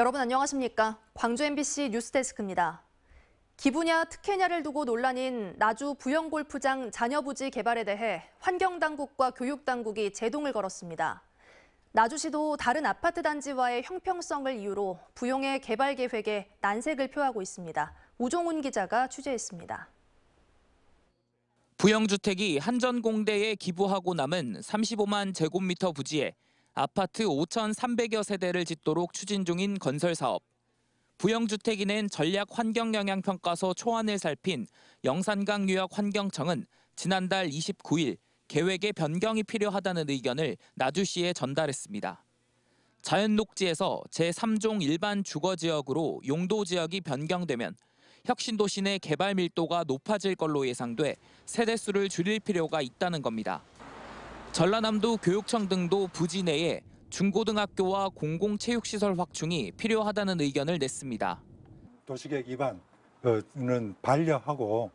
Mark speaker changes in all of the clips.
Speaker 1: 여러분 안녕하십니까? 광주 MBC 뉴스데스크입니다. 기부냐 특혜냐를 두고 논란인 나주 부영골프장 잔여부지 개발에 대해 환경당국과 교육당국이 제동을 걸었습니다. 나주시도 다른 아파트 단지와의 형평성을 이유로 부용의 개발 계획에 난색을 표하고 있습니다. 우종훈 기자가 취재했습니다.
Speaker 2: 부영주택이 한전공대에 기부하고 남은 35만 제곱미터 부지에 아파트 5,300여 세대를 짓도록 추진 중인 건설 사업. 부영주택인은 전략 환경 영향 평가서 초안을 살핀 영산강 유역 환경청은 지난달 29일 계획의 변경이 필요하다는 의견을 나주시에 전달했습니다. 자연 녹지에서 제3종 일반 주거 지역으로 용도 지역이 변경되면 혁신도시 내 개발 밀도가 높아질 걸로 예상돼 세대 수를 줄일 필요가 있다는 겁니다. 전라남도 교육청 등도 부지 내에 중고등학교와 공공체육시설 확충이 필요하다는 의견을 냈습니다.
Speaker 3: 도시계획 위반은 반려하고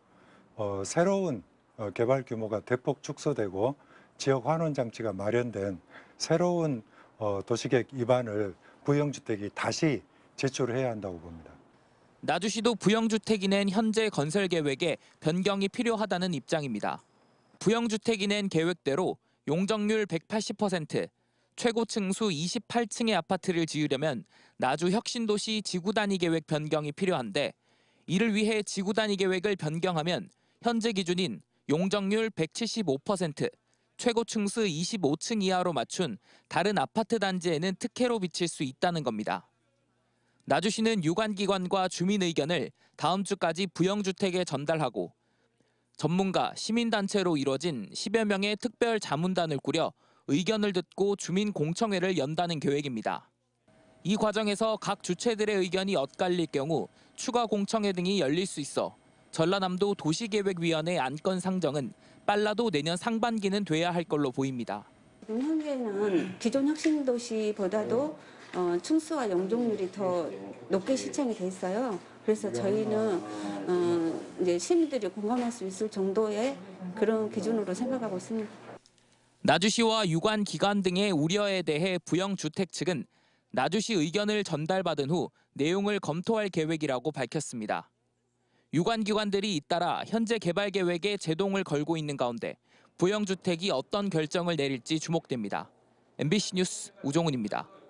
Speaker 3: 어, 새로운 어, 개발 규모가 대폭 축소되고 지역 환원 장치가 마련된 새로운 어, 도시계획 위반을 부영주택이 다시 제출해야 한다고 봅니다.
Speaker 2: 나주시도 부영주택이 낸 현재 건설 계획에 변경이 필요하다는 입장입니다. 부영주택이 낸 계획대로 용적률 180%, 최고층 수 28층의 아파트를 지으려면 나주 혁신도시 지구단위 계획 변경이 필요한데 이를 위해 지구단위 계획을 변경하면 현재 기준인 용적률 175%, 최고층 수 25층 이하로 맞춘 다른 아파트 단지에는 특혜로 비칠 수 있다는 겁니다. 나주시는 유관기관과 주민 의견을 다음 주까지 부영주택에 전달하고 전문가, 시민단체로 이뤄진 10여 명의 특별 자문단을 꾸려 의견을 듣고 주민 공청회를 연다는 계획입니다. 이 과정에서 각 주체들의 의견이 엇갈릴 경우 추가 공청회 등이 열릴 수 있어 전라남도 도시계획위원회 안건 상정은 빨라도 내년 상반기는 돼야 할 걸로 보입니다.
Speaker 4: 현재는 기존 혁신도시보다도 어, 충수와 영종률이 더 높게 실천이 돼 있어요. 그래서 저희는 어, 이제 시민들이 공감할 수 있을 정도의 그런 기준으로 생각하고 있습니다.
Speaker 2: 나주시와 유관 기관 등의 우려에 대해 부영주택 측은 나주시 의견을 전달받은 후 내용을 검토할 계획이라고 밝혔습니다. 유관 기관들이 잇따라 현재 개발 계획에 제동을 걸고 있는 가운데 부영주택이 어떤 결정을 내릴지 주목됩니다. MBC 뉴스 우종훈입니다.